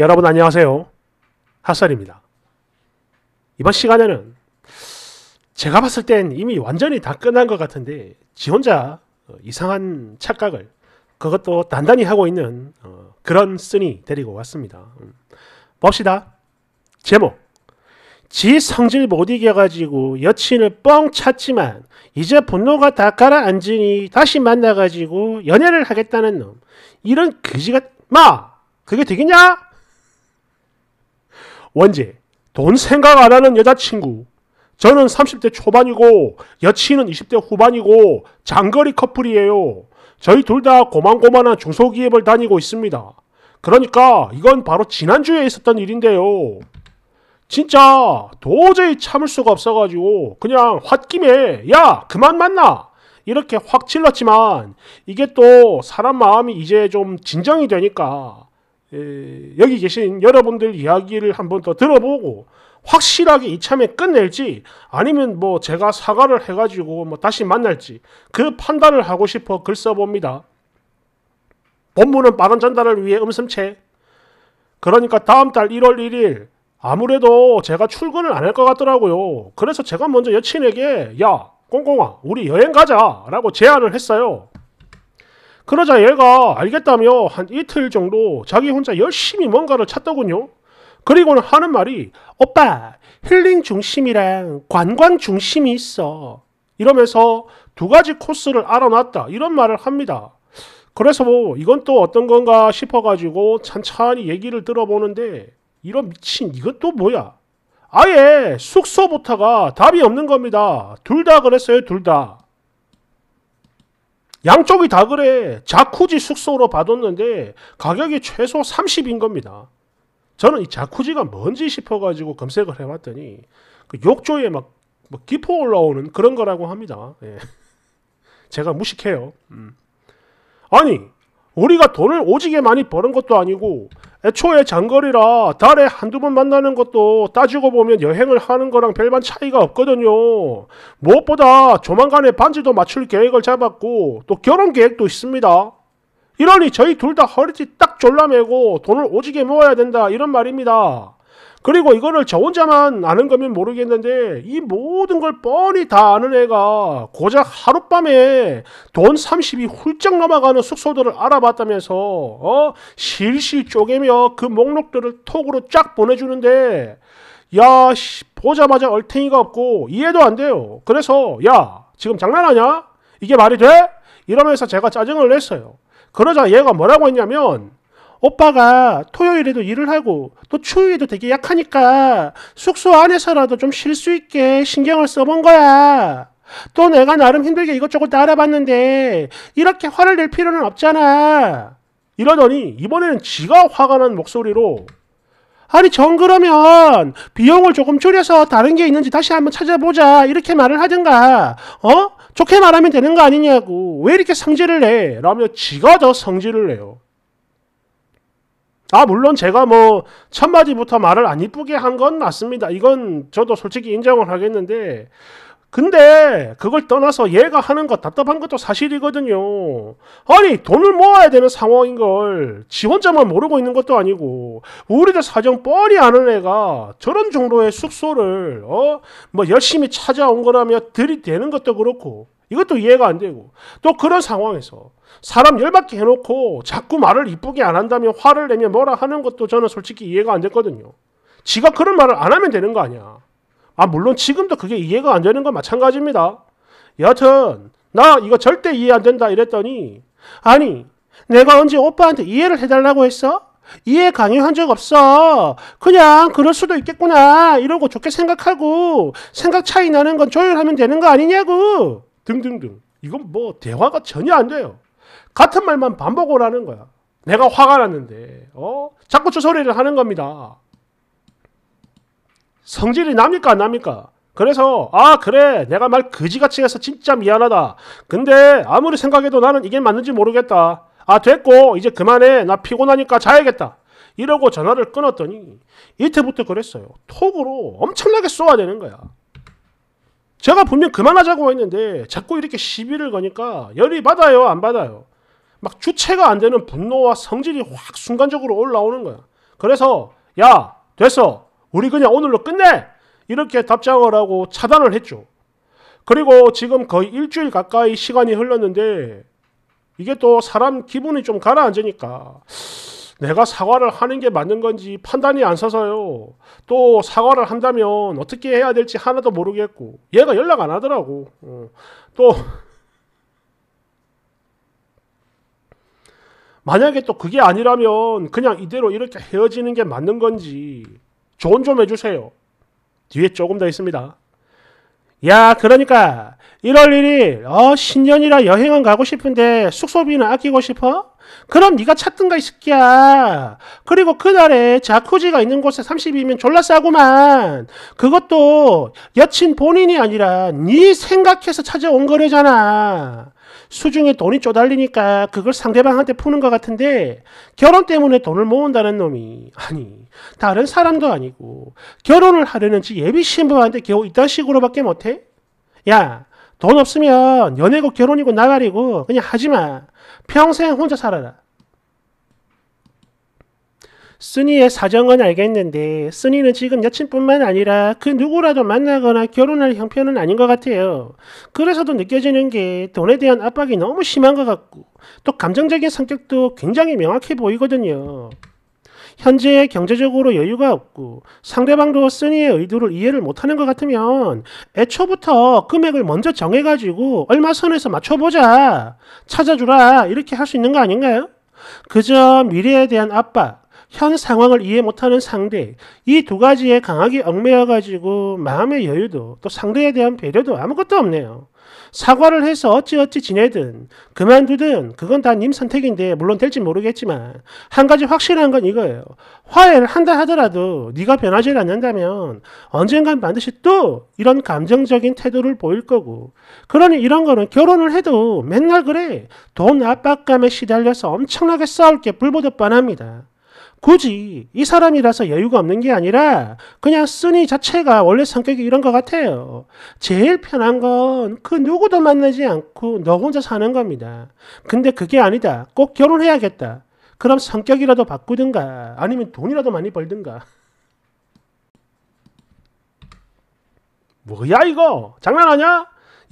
여러분 안녕하세요. 핫설입니다. 이번 시간에는 제가 봤을 땐 이미 완전히 다 끝난 것 같은데 지 혼자 어, 이상한 착각을 그것도 단단히 하고 있는 어, 그런 쓰니 데리고 왔습니다. 음. 봅시다. 제목 지 성질 못 이겨가지고 여친을 뻥 찼지만 이제 분노가 다 가라앉으니 다시 만나가지고 연애를 하겠다는 놈 이런 그지가 마 그게 되겠냐? 원제, 돈 생각 안 하는 여자친구. 저는 30대 초반이고 여친은 20대 후반이고 장거리 커플이에요. 저희 둘 다 고만고만한 중소기업을 다니고 있습니다. 그러니까 이건 바로 지난주에 있었던 일인데요. 진짜 도저히 참을 수가 없어가지고 그냥 홧김에 야 그만 만나 이렇게 확 질렀지만 이게 또 사람 마음이 이제 좀 진정이 되니까 여기 계신 여러분들 이야기를 한 번 더 들어보고 확실하게 이참에 끝낼지 아니면 뭐 제가 사과를 해가지고 뭐 다시 만날지 그 판단을 하고 싶어 글 써봅니다. 본문은 빠른 전달을 위해 음성체 그러니까 다음 달 1월 1일 아무래도 제가 출근을 안 할 것 같더라고요. 그래서 제가 먼저 여친에게 야 꽁꽁아 우리 여행 가자 라고 제안을 했어요. 그러자 얘가 알겠다며 한 이틀 정도 자기 혼자 열심히 뭔가를 찾더군요. 그리고는 하는 말이 오빠 힐링 중심이랑 관광 중심이 있어 이러면서 두 가지 코스를 알아놨다 이런 말을 합니다. 그래서 뭐 이건 또 어떤 건가 싶어가지고 찬찬히 얘기를 들어보는데 이런 미친 이것도 뭐야? 아예 숙소부터가 답이 없는 겁니다. 둘 다 그랬어요 둘 다. 양쪽이 다 그래. 자쿠지 숙소로 봐뒀는데 가격이 최소 30인 겁니다. 저는 이 자쿠지가 뭔지 싶어가지고 검색을 해봤더니 그 욕조에 막, 깊어 올라오는 그런 거라고 합니다. 예. 제가 무식해요. 음. 아니 우리가 돈을 오지게 많이 버는 것도 아니고 애초에 장거리라 달에 한두 번 만나는 것도 따지고 보면 여행을 하는 거랑 별반 차이가 없거든요. 무엇보다 조만간에 반지도 맞출 계획을 잡았고 또 결혼 계획도 있습니다. 이러니 저희 둘 다 허리띠 딱 졸라매고 돈을 오지게 모아야 된다 이런 말입니다. 그리고 이거를 저 혼자만 아는 거면 모르겠는데 이 모든 걸 뻔히 다 아는 애가 고작 하룻밤에 돈 30이 훌쩍 넘어가는 숙소들을 알아봤다면서 어실시 쪼개며 그 목록들을 톡으로 쫙 보내주는데 야 보자마자 얼탱이가 없고 이해도 안 돼요. 그래서 야 지금 장난하냐? 이게 말이 돼? 이러면서 제가 짜증을 냈어요. 그러자 얘가 뭐라고 했냐면 오빠가 토요일에도 일을 하고 또 추위에도 되게 약하니까 숙소 안에서라도 좀 쉴 수 있게 신경을 써본 거야. 또 내가 나름 힘들게 이것저것 다 알아봤는데 이렇게 화를 낼 필요는 없잖아. 이러더니 이번에는 지가 화가 난 목소리로 아니 정 그러면 비용을 조금 줄여서 다른 게 있는지 다시 한번 찾아보자 이렇게 말을 하든가 어? 좋게 말하면 되는 거 아니냐고 왜 이렇게 성질을 내? 라며 지가 더 성질을 내요. 아 물론 제가 뭐 첫마디부터 말을 안 이쁘게 한 건 맞습니다. 이건 저도 솔직히 인정을 하겠는데 근데 그걸 떠나서 얘가 하는 것 답답한 것도 사실이거든요. 아니 돈을 모아야 되는 상황인 걸지 혼자만 모르고 있는 것도 아니고 우리들 사정 뻔히 아는 애가 저런 정도의 숙소를 어 뭐 열심히 찾아온 거라며 들이대는 것도 그렇고 이것도 이해가 안 되고 또 그런 상황에서 사람 열받게 해놓고 자꾸 말을 이쁘게 안 한다면 화를 내면 뭐라 하는 것도 저는 솔직히 이해가 안 됐거든요. 지가 그런 말을 안 하면 되는 거 아니야. 아 물론 지금도 그게 이해가 안 되는 건 마찬가지입니다. 여하튼 나 이거 절대 이해 안 된다 이랬더니 아니 내가 언제 오빠한테 이해를 해달라고 했어? 이해 강요한 적 없어. 그냥 그럴 수도 있겠구나. 이러고 좋게 생각하고 생각 차이 나는 건 조율하면 되는 거 아니냐고. 등등등. 이건 뭐 대화가 전혀 안 돼요. 같은 말만 반복을 하는 거야. 내가 화가 났는데 어 자꾸 저 소리를 하는 겁니다. 성질이 납니까 안 납니까? 그래서 아 그래 내가 말 거지같이 해서 진짜 미안하다. 근데 아무리 생각해도 나는 이게 맞는지 모르겠다. 아 됐고 이제 그만해 나 피곤하니까 자야겠다. 이러고 전화를 끊었더니 이때부터 그랬어요. 톡으로 엄청나게 쏘아대는 거야. 제가 분명 그만하자고 했는데 자꾸 이렇게 시비를 거니까 열이 받아요 안 받아요 막 주체가 안 되는 분노와 성질이 확 순간적으로 올라오는 거야 그래서 야 됐어 우리 그냥 오늘로 끝내 이렇게 답장을 하고 차단을 했죠 그리고 지금 거의 일주일 가까이 시간이 흘렀는데 이게 또 사람 기분이 좀 가라앉으니까 내가 사과를 하는 게 맞는 건지 판단이 안 서서요. 또 사과를 한다면 어떻게 해야 될지 하나도 모르겠고 얘가 연락 안 하더라고. 어. 또 만약에 또 그게 아니라면 그냥 이대로 이렇게 헤어지는 게 맞는 건지 조언 좀 해주세요. 뒤에 조금 더 있습니다. 야 그러니까 1월 1일 어, 신년이라 여행은 가고 싶은데 숙소비는 아끼고 싶어? 그럼 네가 찾든가 이 새끼야. 그리고 그날에 자쿠지가 있는 곳에 30이면 졸라 싸구만. 그것도 여친 본인이 아니라 네 생각해서 찾아온 거래잖아. 수중에 돈이 쪼달리니까 그걸 상대방한테 푸는 것 같은데 결혼 때문에 돈을 모은다는 놈이 아니 다른 사람도 아니고 결혼을 하려는지 예비 신부한테 겨우 이딴 식으로밖에 못해? 야돈 없으면 연애고 결혼이고 나가리고 그냥 하지마. 평생 혼자 살아라. 쓰니의 사정은 알겠는데 쓰니는 지금 여친뿐만 아니라 그 누구라도 만나거나 결혼할 형편은 아닌 것 같아요. 그래서도 느껴지는 게 돈에 대한 압박이 너무 심한 것 같고 또 감정적인 성격도 굉장히 명확해 보이거든요. 현재 경제적으로 여유가 없고 상대방도 쓰니의 의도를 이해를 못하는 것 같으면 애초부터 금액을 먼저 정해가지고 얼마 선에서 맞춰보자 찾아주라 이렇게 할 수 있는 거 아닌가요? 그저 미래에 대한 압박 현 상황을 이해 못하는 상대 이 두 가지에 강하게 얽매여 가지고 마음의 여유도 또 상대에 대한 배려도 아무것도 없네요. 사과를 해서 어찌어찌 지내든 그만두든 그건 다 님 선택인데 물론 될지 모르겠지만 한 가지 확실한 건 이거예요. 화해를 한다 하더라도 네가 변하지 않는다면 언젠간 반드시 또 이런 감정적인 태도를 보일 거고 그러니 이런 거는 결혼을 해도 맨날 그래 돈 압박감에 시달려서 엄청나게 싸울 게 불보듯 뻔합니다. 굳이 이 사람이라서 여유가 없는 게 아니라 그냥 쓰니 자체가 원래 성격이 이런 것 같아요. 제일 편한 건 그 누구도 만나지 않고 너 혼자 사는 겁니다. 근데 그게 아니다. 꼭 결혼해야겠다. 그럼 성격이라도 바꾸든가 아니면 돈이라도 많이 벌든가. 뭐야 이거 장난하냐?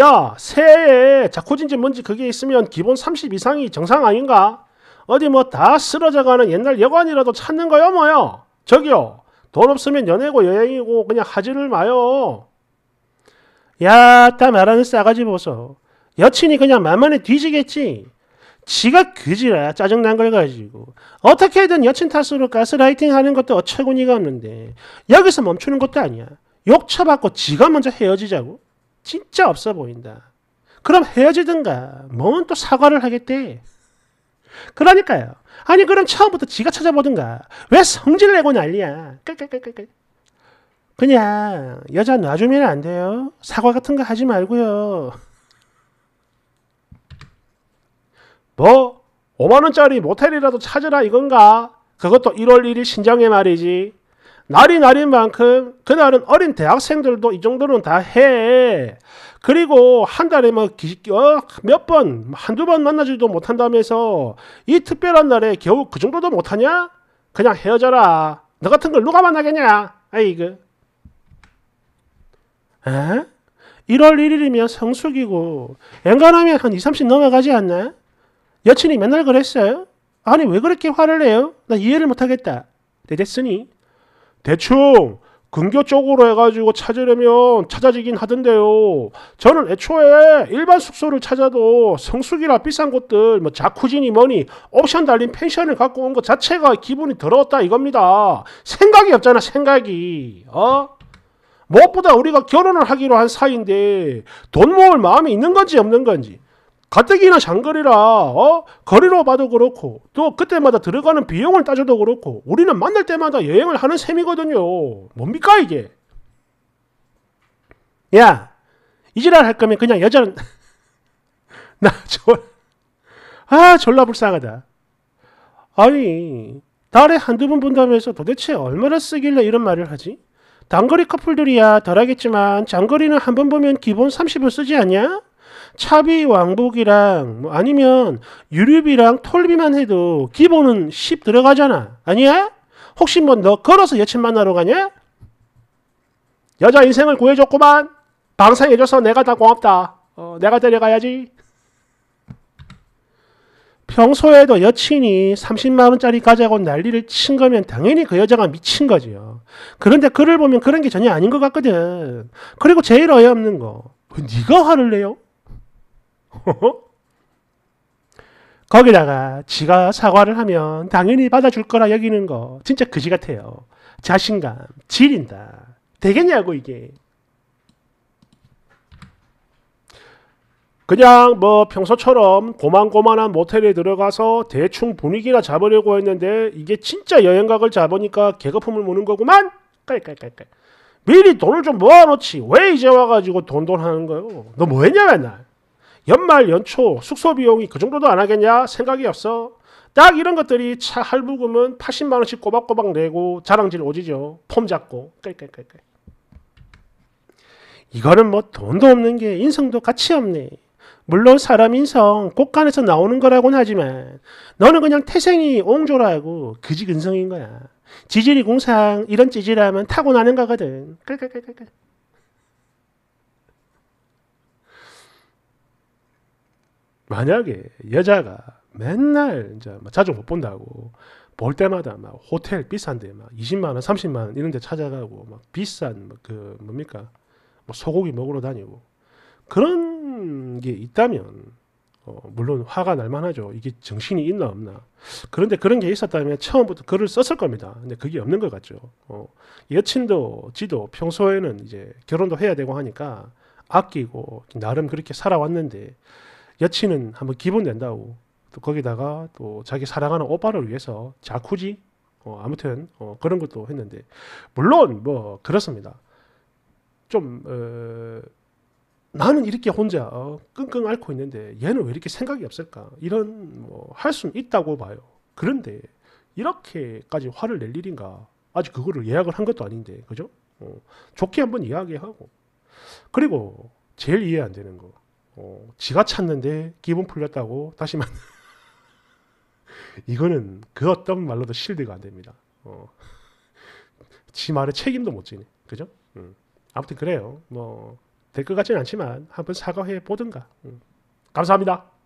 야 새해에 자코진지 뭔지 그게 있으면 기본 30 이상이 정상 아닌가? 어디 뭐 다 쓰러져가는 옛날 여관이라도 찾는 거요 뭐요? 저기요. 돈 없으면 연애고 여행이고 그냥 하지를 마요. 야, 따 말하는 싸가지 보소. 여친이 그냥 만만히 뒤지겠지. 지가 그지라 짜증난 걸 가지고 어떻게든 여친 탓으로 가스라이팅 하는 것도 어처구니가 없는데 여기서 멈추는 것도 아니야. 욕 쳐받고 지가 먼저 헤어지자고? 진짜 없어 보인다. 그럼 헤어지든가 뭔또 사과를 하겠대. 그러니까요. 아니 그럼 처음부터 지가 찾아보든가. 왜 성질 내고 난리야. 그냥 여자 놔주면 안 돼요. 사과 같은 거 하지 말고요. 뭐 5만 원짜리 모텔이라도 찾으라 이건가? 그것도 1월 1일 신정에 말이지. 날이 날인 만큼 그날은 어린 대학생들도 이 정도는 다 해. 그리고 한 달에 뭐몇 어, 번, 한두 번 만나지도 못한다면서 이 특별한 날에 겨우 그 정도도 못하냐? 그냥 헤어져라. 너 같은 걸 누가 만나겠냐? 아이그. 에? 1월 1일이면 성수기고 엔간하면 한 2, 30 넘어가지 않나? 여친이 맨날 그랬어요? 아니 왜 그렇게 화를 내요? 나 이해를 못하겠다. 네, 됐으니 대충 근교쪽으로 해가지고 찾으려면 찾아지긴 하던데요. 저는 애초에 일반 숙소를 찾아도 성수기라 비싼 곳들, 뭐 자쿠지니 뭐니 옵션 달린 펜션을 갖고 온 것 자체가 기분이 더러웠다 이겁니다. 생각이 없잖아, 생각이. 어? 무엇보다 우리가 결혼을 하기로 한 사이인데 돈 모을 마음이 있는 건지 없는 건지 가뜩이나 장거리라 어? 거리로 봐도 그렇고 또 그때마다 들어가는 비용을 따져도 그렇고 우리는 만날 때마다 여행을 하는 셈이거든요. 뭡니까 이게? 야 이지랄 할 거면 그냥 여자는 나졸아 졸라 불쌍하다. 아니 달에 한두 번 본다면서 도대체 얼마나 쓰길래 이런 말을 하지? 단거리 커플들이야 덜하겠지만 장거리는 한 번 보면 기본 30을 쓰지 않냐? 차비 왕복이랑 뭐 아니면 유류비랑 톨비만 해도 기본은 10 들어가잖아. 아니야? 혹시 뭐너 걸어서 여친 만나러 가냐? 여자 인생을 구해줬구만. 방생해줘서 내가 다 고맙다. 어, 내가 데려가야지. 평소에도 여친이 30만원짜리 가자고 난리를 친 거면 당연히 그 여자가 미친 거지요. 그런데 그를 보면 그런 게 전혀 아닌 것 같거든. 그리고 제일 어이없는 거. 뭐 네가 화를 내요? 거기다가 지가 사과를 하면 당연히 받아줄 거라 여기는 거 진짜 그지 같아요. 자신감, 질린다. 되겠냐고 이게. 그냥 뭐 평소처럼 고만고만한 모텔에 들어가서 대충 분위기나 잡으려고 했는데 이게 진짜 여행각을 잡으니까 개거품을 무는 거구만? 깔깔깔깔. 미리 돈을 좀 모아놓지. 왜 이제 와가지고 돈돈 하는 거요? 너 뭐 했냐 맨날? 연말 연초 숙소 비용이 그 정도도 안 하겠냐 생각이었어. 딱 이런 것들이 차 할부금은 80만 원씩 꼬박꼬박 내고 자랑질 오지죠. 폼 잡고 깔깔깔깔. 이거는 뭐 돈도 없는 게 인성도 가치 없네. 물론 사람 인성 곳간에서 나오는 거라고는 하지만 너는 그냥 태생이 옹졸하고 그지근성인 거야. 지질이 공상 이런 찌질함면 타고나는 거거든. 깔깔깔깔깔. 만약에 여자가 맨날 이제 자주 못 본다고 볼 때마다 막 호텔 비싼데 막 20만 원, 30만 원 이런 데 찾아가고 막 비싼 그 뭡니까? 뭐 소고기 먹으러 다니고 그런 게 있다면 어 물론 화가 날 만하죠. 이게 정신이 있나 없나. 그런데 그런 게 있었다면 처음부터 글을 썼을 겁니다. 근데 그게 없는 것 같죠. 어 여친도 지도 평소에는 이제 결혼도 해야 되고 하니까 아끼고 나름 그렇게 살아왔는데 여친은 한번 기분 낸다고 또 거기다가 또 자기 사랑하는 오빠를 위해서 자쿠지 어, 아무튼 어, 그런 것도 했는데 물론 뭐 그렇습니다. 좀 어, 나는 이렇게 혼자 어, 끙끙 앓고 있는데 얘는 왜 이렇게 생각이 없을까 이런 뭐 할 수는 있다고 봐요. 그런데 이렇게까지 화를 낼 일인가 아직 그거를 예약을 한 것도 아닌데 그죠? 어, 좋게 한번 이야기하고 그리고 제일 이해 안 되는 거 어, 지가 찼는데 기분 풀렸다고 다시 만 이거는 그 어떤 말로도 실드가 안 됩니다. 어. 지 말에 책임도 못 지네. 그죠? 음. 아무튼 그래요. 뭐될 것같지 않지만 한번 사과해 보든가. 음. 감사합니다.